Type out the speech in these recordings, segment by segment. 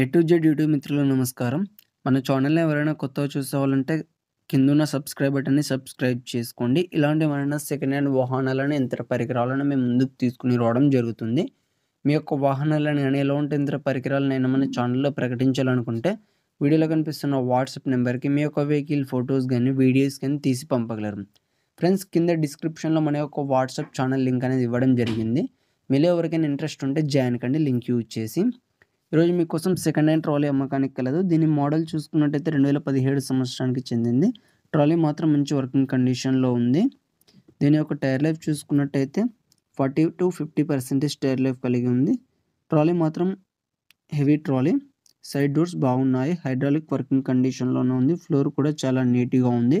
A to Z YouTube మిత్రులు నమస్కారం మన ఛానల్ని ఎవరైనా కొత్తగా చూసేవాళ్ళంటే కింద ఉన్న సబ్స్క్రైబ్ బటన్ని సబ్స్క్రైబ్ చేసుకోండి ఇలాంటి ఏమైనా సెకండ్ హ్యాండ్ వాహనాలను ఇంత పరికరాలను మేము ముందుకు తీసుకుని రావడం జరుగుతుంది మీ యొక్క వాహనాలను కానీ ఎలాంటి యంత్ర పరికరాలనైనా మన ఛానల్లో ప్రకటించాలనుకుంటే వీడియోలో కనిపిస్తున్న వాట్సాప్ నెంబర్కి మీ యొక్క వెహికల్ ఫొటోస్ కానీ వీడియోస్ కానీ తీసి పంపగలరు ఫ్రెండ్స్ కింద డిస్క్రిప్షన్లో మన యొక్క వాట్సాప్ ఛానల్ లింక్ అనేది ఇవ్వడం జరిగింది మీలో ఎవరికైనా ఇంట్రెస్ట్ ఉంటే జాయిన్ కండి లింక్ యూజ్ చేసి ఈరోజు మీకోసం సెకండ్ హ్యాండ్ ట్రాలీ అమ్మకానికి కలదు దీని మోడల్ చూసుకున్నట్టయితే రెండు వేల పదిహేడు సంవత్సరానికి చెందింది ట్రాలీ మాత్రం మంచి వర్కింగ్ కండిషన్లో ఉంది దీని యొక్క టైర్ లైఫ్ చూసుకున్నట్టయితే forty to fifty percentage tyre life కలిగి ఉంది ట్రాలీ మాత్రం హెవీ ట్రాలీ సైడ్ డోర్స్ బాగున్నాయి హైడ్రాలిక్ వర్కింగ్ కండిషన్లోనే ఉంది ఫ్లోర్ కూడా చాలా నీట్గా ఉంది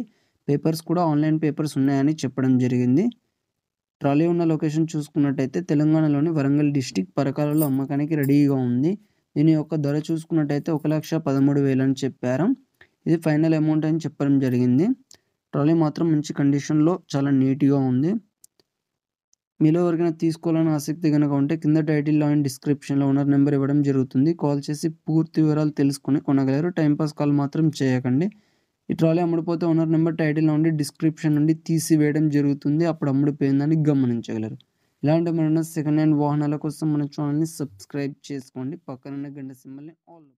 పేపర్స్ కూడా ఆన్లైన్ పేపర్స్ ఉన్నాయని చెప్పడం జరిగింది ట్రాలీ ఉన్న లొకేషన్ చూసుకున్నట్టయితే తెలంగాణలోని వరంగల్ డిస్టిక్ పరకాలలో అమ్మకానికి రెడీగా ఉంది దీని యొక్క ధర చూసుకున్నట్టయితే ఒక లక్ష పదమూడు వేలు అని చెప్పారు ఇది ఫైనల్ అమౌంట్ అని చెప్పడం జరిగింది ట్రాలీ మాత్రం మంచి కండిషన్లో చాలా నీట్గా ఉంది మీలో ఎవరికైనా తీసుకోవాలని ఆసక్తి కనుక ఉంటే కింద లో అండ్ డిస్క్రిప్షన్లో ఓనర్ నెంబర్ ఇవ్వడం జరుగుతుంది కాల్ చేసి పూర్తి వివరాలు తెలుసుకుని కొనగలరు టైంపాస్ కాల్ మాత్రం చేయకండి ఈ ట్రాలీ అమ్ముడిపోతే ఓనర్ నెంబర్ టైటిల్లో ఉండి డిస్క్రిప్షన్ నుండి తీసివేయడం జరుగుతుంది అప్పుడు అమ్ముడిపోయిందని గమనించగలరు ఇలాంటి మరెన్నో సెకండ్ హ్యాండ్ వాహనాల కోసం మన ఛానల్ని సబ్స్క్రైబ్ చేసుకోండి పక్కన ఉన్న గంట సింబల్ని ఆల్